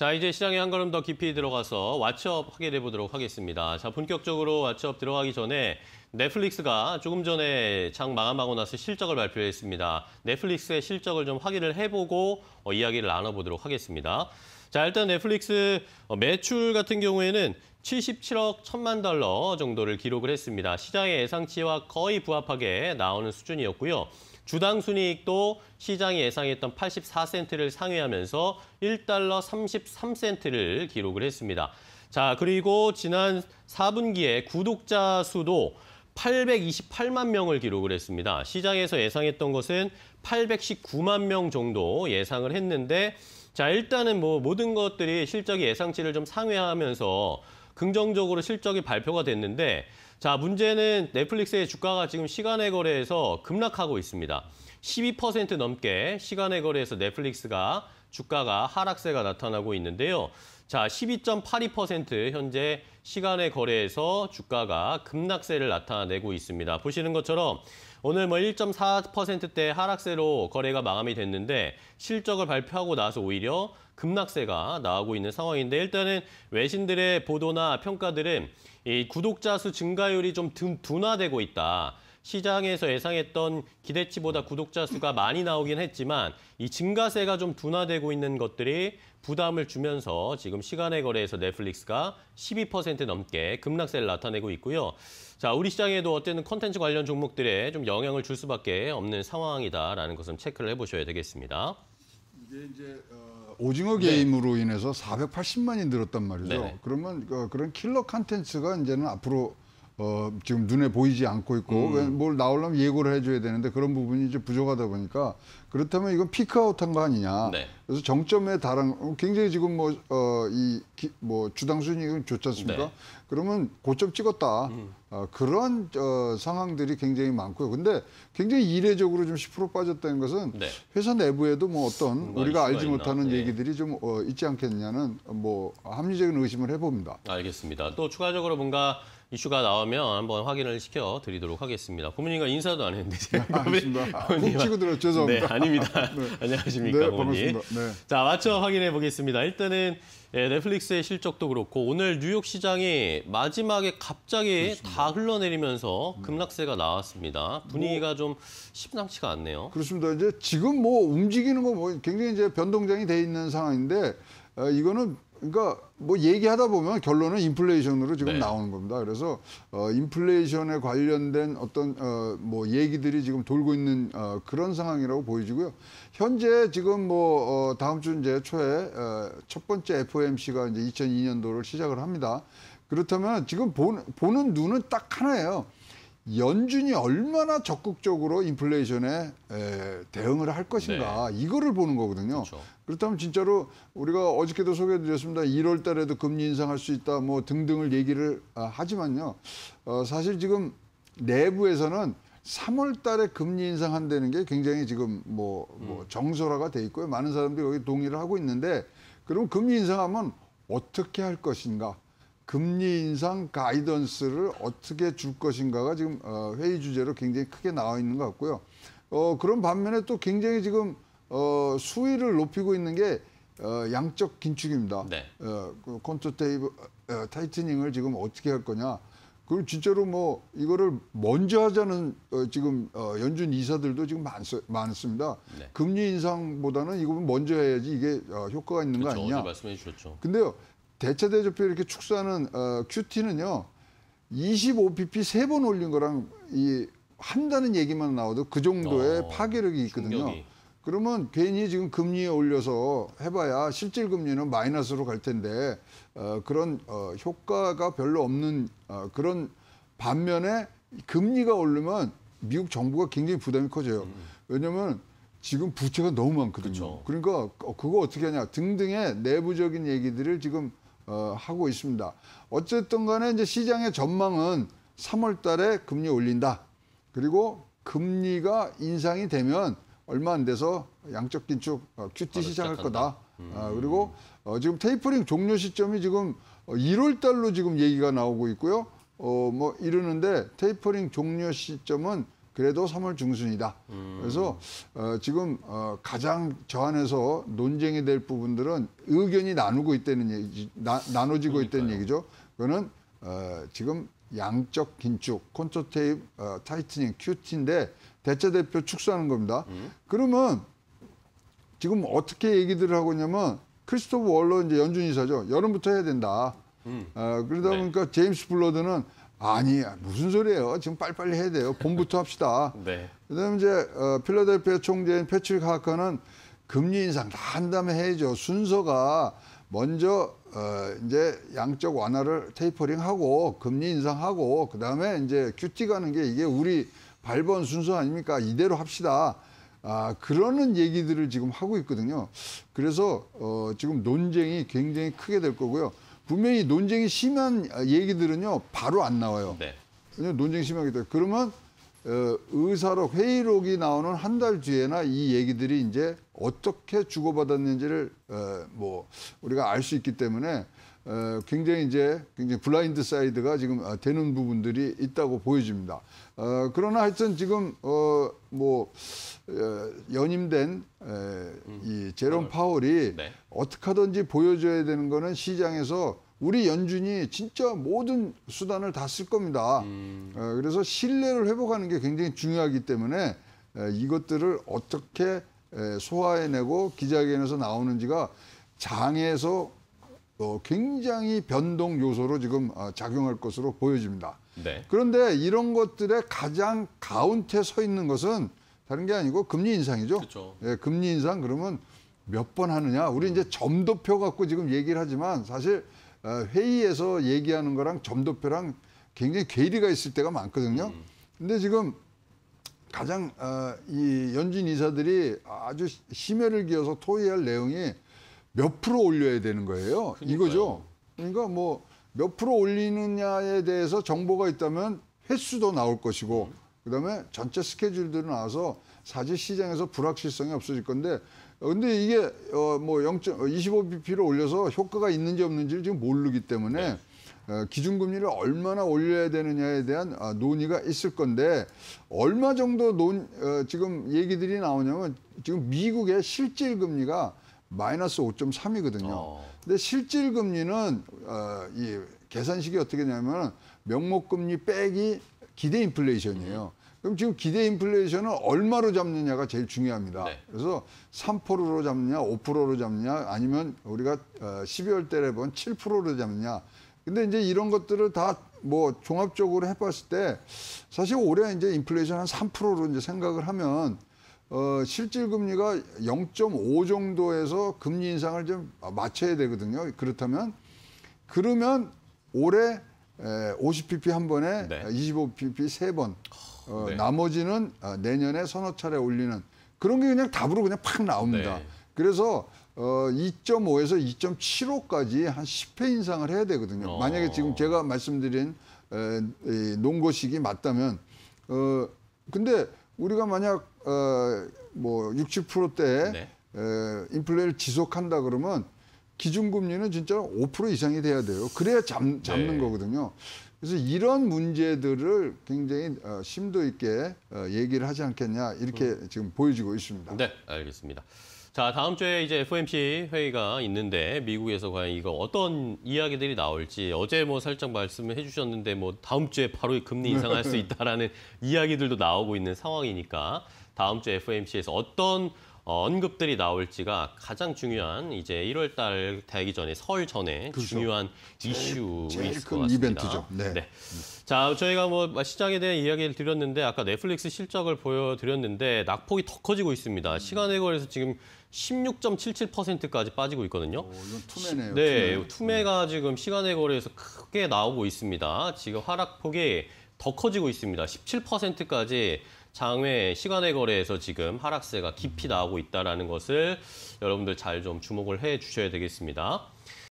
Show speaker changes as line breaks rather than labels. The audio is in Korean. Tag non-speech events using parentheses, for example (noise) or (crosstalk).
자, 이제 시장에 한 걸음 더 깊이 들어가서 왓츠업 확인해 보도록 하겠습니다. 자, 본격적으로 왓츠업 들어가기 전에 넷플릭스가 조금 전에 장 마감하고 나서 실적을 발표했습니다. 넷플릭스의 실적을 좀 확인을 해보고 어, 이야기를 나눠보도록 하겠습니다. 자, 일단 넷플릭스 어, 매출 같은 경우에는 77억 천만 달러 정도를 기록을 했습니다. 시장의 예상치와 거의 부합하게 나오는 수준이었고요. 주당 순이익도 시장이 예상했던 84센트를 상회하면서 1달러 33센트를 기록을 했습니다. 자, 그리고 지난 4분기에 구독자 수도 828만 명을 기록을 했습니다. 시장에서 예상했던 것은 819만 명 정도 예상을 했는데 자, 일단은 뭐 모든 것들이 실적이 예상치를 좀 상회하면서 긍정적으로 실적이 발표가 됐는데 자 문제는 넷플릭스의 주가가 지금 시간의 거래에서 급락하고 있습니다. 12% 넘게 시간의 거래에서 넷플릭스가 주가가 하락세가 나타나고 있는데요. 자, 12.82% 현재 시간의 거래에서 주가가 급락세를 나타내고 있습니다. 보시는 것처럼 오늘 뭐 1.4%대 하락세로 거래가 마감이 됐는데 실적을 발표하고 나서 오히려 급락세가 나오고 있는 상황인데 일단은 외신들의 보도나 평가들은 이 구독자 수 증가율이 좀 둔화되고 있다. 시장에서 예상했던 기대치보다 구독자 수가 많이 나오긴 했지만 이 증가세가 좀 둔화되고 있는 것들이 부담을 주면서 지금 시간의 거래에서 넷플릭스가 12% 넘게 급락세를 나타내고 있고요. 자, 우리 시장에도 어쨌든 컨텐츠 관련 종목들에 좀 영향을 줄 수밖에 없는 상황이다라는 것은 체크를 해보셔야 되겠습니다.
이게 이제 어, 오징어 네. 게임으로 네. 인해서 480만이 늘었단 말이죠. 네 그러면 어, 그런 킬러 컨텐츠가 이제는 앞으로 어, 지금 눈에 보이지 않고 있고 음. 뭘 나오려면 예고를 해줘야 되는데 그런 부분이 이제 부족하다 보니까 그렇다면 이건 피크아웃한 거 아니냐. 네. 그래서 정점에 달한 어, 굉장히 지금 뭐어이뭐 어, 뭐 주당 순이익은 좋지 않습니까? 네. 그러면 고점 찍었다. 음. 어, 그런 어, 상황들이 굉장히 많고요. 근데 굉장히 이례적으로 좀 10% 빠졌다는 것은 네. 회사 내부에도 뭐 어떤 음, 우리가 알지 있나? 못하는 예. 얘기들이 좀 어, 있지 않겠냐는 뭐 합리적인 의심을 해봅니다.
알겠습니다. 또 추가적으로 뭔가 이슈가 나오면 한번 확인을 시켜 드리도록 하겠습니다. 고문님과 인사도 안 했는데 네, 제가
네, 알습니다 아, 치고들어 죄송합니다. 네, 아닙니다. 아, 네. (laughs) 안녕하십니까, 네, 고문님. 네.
자, 맞춰 확인해 보겠습니다. 일단은 예, 넷플릭스의 실적도 그렇고 오늘 뉴욕 시장이 마지막에 갑자기 그렇습니다. 다 흘러내리면서 급락세가 나왔습니다. 분위기가 뭐, 좀 심상치가 않네요.
그렇습니다. 이제 지금 뭐 움직이는 거 뭐 굉장히 이제 변동장이 돼 있는 상황인데 어, 이거는 그러니까 뭐 얘기하다 보면 결론은 인플레이션으로 지금 네. 나오는 겁니다. 그래서 어 인플레이션에 관련된 어떤 어 뭐 얘기들이 지금 돌고 있는 어 그런 상황이라고 보여지고요. 현재 지금 뭐 어 다음 주 이제 초에 어 첫 번째 FOMC가 이제 2002년도를 시작을 합니다. 그렇다면 지금 보, 는 보는 눈은 딱 하나예요. 연준이 얼마나 적극적으로 인플레이션에 에, 대응을 할 것인가 네. 이거를 보는 거거든요. 그렇죠. 그렇다면 진짜로 우리가 어저께도 소개해드렸습니다. 1월 달에도 금리 인상할 수 있다 뭐 등등을 얘기를 아, 하지만요. 어, 사실 지금 내부에서는 3월 달에 금리 인상한다는 게 굉장히 지금 뭐, 뭐 음. 정설화가 돼 있고요. 많은 사람들이 여기 동의를 하고 있는데 그럼 금리 인상하면 어떻게 할 것인가 금리 인상 가이던스를 어떻게 줄 것인가가 지금 어, 회의 주제로 굉장히 크게 나와 있는 것 같고요. 어, 그런 반면에 또 굉장히 지금 어, 수위를 높이고 있는 게 어, 양적 긴축입니다. 네. 어, 그 콘트 테이블 어, 타이트닝을 지금 어떻게 할 거냐. 그리고 진짜로 뭐 이거를 먼저 하자는 어, 지금 어, 연준 이사들도 지금 많, 많습니다. 네. 금리 인상보다는 이거 먼저 해야지 이게 어, 효과가 있는 그렇거 아니냐. 말씀해 주셨죠. 근데요 대체 대조표 이렇게 축소하는 어, QT는요. 25pp 세 번 올린 거랑 이 한다는 얘기만 나와도 그 정도의 어, 파괴력이 있거든요. 충격이. 그러면 괜히 지금 금리에 올려서 해봐야 실질 금리는 마이너스로 갈 텐데 어, 그런 어, 효과가 별로 없는 어, 그런 반면에 금리가 오르면 미국 정부가 굉장히 부담이 커져요. 음. 왜냐하면 지금 부채가 너무 많거든요. 그쵸. 그러니까 어, 그거 어떻게 하냐 등등의 내부적인 얘기들을 지금 어, 하고 있습니다. 어쨌든 간에 이제 시장의 전망은 3월 달에 금리 올린다. 그리고 금리가 인상이 되면 얼마 안 돼서 양적 긴축 어, QT 시작할 거다. 음. 아, 그리고 어, 지금 테이퍼링 종료 시점이 지금 1월 어, 달로 지금 얘기가 나오고 있고요. 어, 뭐 이러는데 테이퍼링 종료 시점은 그래도 3월 중순이다. 음. 그래서 어, 지금 어, 가장 저한에서 논쟁이 될 부분들은 의견이 나누고 있다는 얘기, 나, 나눠지고 그러니까요. 있다는 얘기죠. 그거는 어, 지금 양적 긴축, 콘트테이프 어, 타이트닝, 큐티인데 대체 대표 축소하는 겁니다. 음. 그러면 지금 어떻게 얘기들을 하고 있냐면 크리스토프 월러 이제 연준 이사죠. 여름부터 해야 된다. 음. 어, 그러다 네. 보니까 제임스 블러드는 아니 무슨 소리예요. 지금 빨리빨리 해야 돼요. 봄부터 합시다. (laughs) 네. 그다음에 이제 어, 필라델피아 총재인 패트릭 하커는 금리 인상 다 한 다음에 해야죠. 순서가 먼저 어, 이제 양적 완화를 테이퍼링하고 금리 인상하고 그다음에 이제 큐티 가는 게 이게 우리 발번 순서 아닙니까? 이대로 합시다. 아, 그러는 얘기들을 지금 하고 있거든요. 그래서 어, 지금 논쟁이 굉장히 크게 될 거고요. 분명히 논쟁이 심한 얘기들은요 바로 안 나와요. 네. 논쟁이 심하기 때문에 그러면 어, 의사록 회의록이 나오는 한 달 뒤에나 이 얘기들이 이제 어떻게 주고받았는지를 어, 뭐 우리가 알 수 있기 때문에 어, 굉장히 이제 굉장히 블라인드 사이드가 지금 아, 되는 부분들이 있다고 보여집니다. 어, 그러나 하여튼 지금 어, 뭐 연임된 음. 이 제롬 음. 파월이 네. 어떻게 하든지 보여줘야 되는 거는 시장에서 우리 연준이 진짜 모든 수단을 다 쓸 겁니다. 음. 그래서 신뢰를 회복하는 게 굉장히 중요하기 때문에 이것들을 어떻게 소화해내고 기자회견에서 나오는지가 장에서 또 어, 굉장히 변동 요소로 지금 어, 작용할 것으로 보여집니다. 네. 그런데 이런 것들의 가장 가운데 서 있는 것은 다른 게 아니고 금리 인상이죠. 그렇죠. 예, 금리 인상 그러면 몇 번 하느냐. 우리 음. 이제 점도표 갖고 지금 얘기를 하지만 사실 어, 회의에서 얘기하는 거랑 점도표랑 굉장히 괴리가 있을 때가 많거든요. 음. 근데 지금 가장 어, 이 연준 이사들이 아주 심혈을 기어서 토의할 내용이 몇 프로 올려야 되는 거예요. 그러니까요. 이거죠. 그러니까 뭐 몇 프로 올리느냐에 대해서 정보가 있다면 횟수도 나올 것이고 음. 그다음에 전체 스케줄들이 나와서 사실 시장에서 불확실성이 없어질 건데 어, 근데 이게 어뭐 0.25bp를 어, 올려서 효과가 있는지 없는지를 지금 모르기 때문에 네. 어, 기준금리를 얼마나 올려야 되느냐에 대한 아, 논의가 있을 건데 얼마 정도 논, 지금 얘기들이 나오냐면 지금 미국의 실질금리가 마이너스 5.3이거든요. 어. 근데 실질 금리는 어, 이 계산식이 어떻게 되냐면 명목 금리 빼기 기대 인플레이션이에요. 음. 그럼 지금 기대 인플레이션은 얼마로 잡느냐가 제일 중요합니다. 네. 그래서 3%로 잡느냐, 5%로 잡느냐, 아니면 우리가 어 12월 달에 본 7%로 잡느냐. 근데 이제 이런 것들을 다 뭐 종합적으로 해봤을 때 사실 올해 이제 인플레이션 한 3%로 이제 생각을 하면 어, 실질 금리가 0.5 정도에서 금리 인상을 좀 맞춰야 되거든요. 그렇다면 그러면 올해 50pp 한 번에 네. 25pp 세 번, 어, 네. 나머지는 어, 내년에 서너 차례 올리는 그런 게 그냥 답으로 그냥 팍 나옵니다. 네. 그래서 어, 2.5에서 2.75까지 한 10회 인상을 해야 되거든요. 어. 만약에 지금 제가 말씀드린 에, 에, 농고식이 맞다면, 어, 근데 우리가 만약 어, 뭐 60%대 네. 에, 인플레를 지속한다 그러면 기준금리는 진짜 5% 이상이 돼야 돼요. 그래야 잡, 는 네. 거거든요. 그래서 이런 문제들을 굉장히 어, 심도 있게 어, 얘기를 하지 않겠냐 이렇게 음. 지금 보여지고 있습니다.
네, 알겠습니다. 자, 다음 주에 이제 FOMC 회의가 있는데 미국에서 과연 이거 어떤 이야기들이 나올지 어제 뭐 살짝 말씀을 해주셨는데 뭐 다음 주에 바로 금리 인상할 수 (laughs) 있다라는 이야기들도 나오고 있는 상황이니까 다음 주 FOMC에서 어떤 어, 언급들이 나올지가 가장 중요한 이제 1월 달 되기 전에 설 전에 그렇죠. 중요한 이슈일 제일 것 같습니다. 이벤트죠. 네. 네. 자, 저희가 뭐 시장에 대한 이야기를 드렸는데 아까 넷플릭스 실적을 보여드렸는데 낙폭이 더 커지고 있습니다. 시간에걸려서 지금 16.77%까지 빠지고 있거든요. 오, 이건
투매네요. 네, 투매.
투매가 네. 지금 시간의 거래에서 크게 나오고 있습니다. 지금 하락폭이 더 커지고 있습니다. 17%까지 장외 시간의 거래에서 지금 하락세가 깊이 음. 나오고 있다는 것을 여러분들 잘 좀 주목을 해 주셔야 되겠습니다.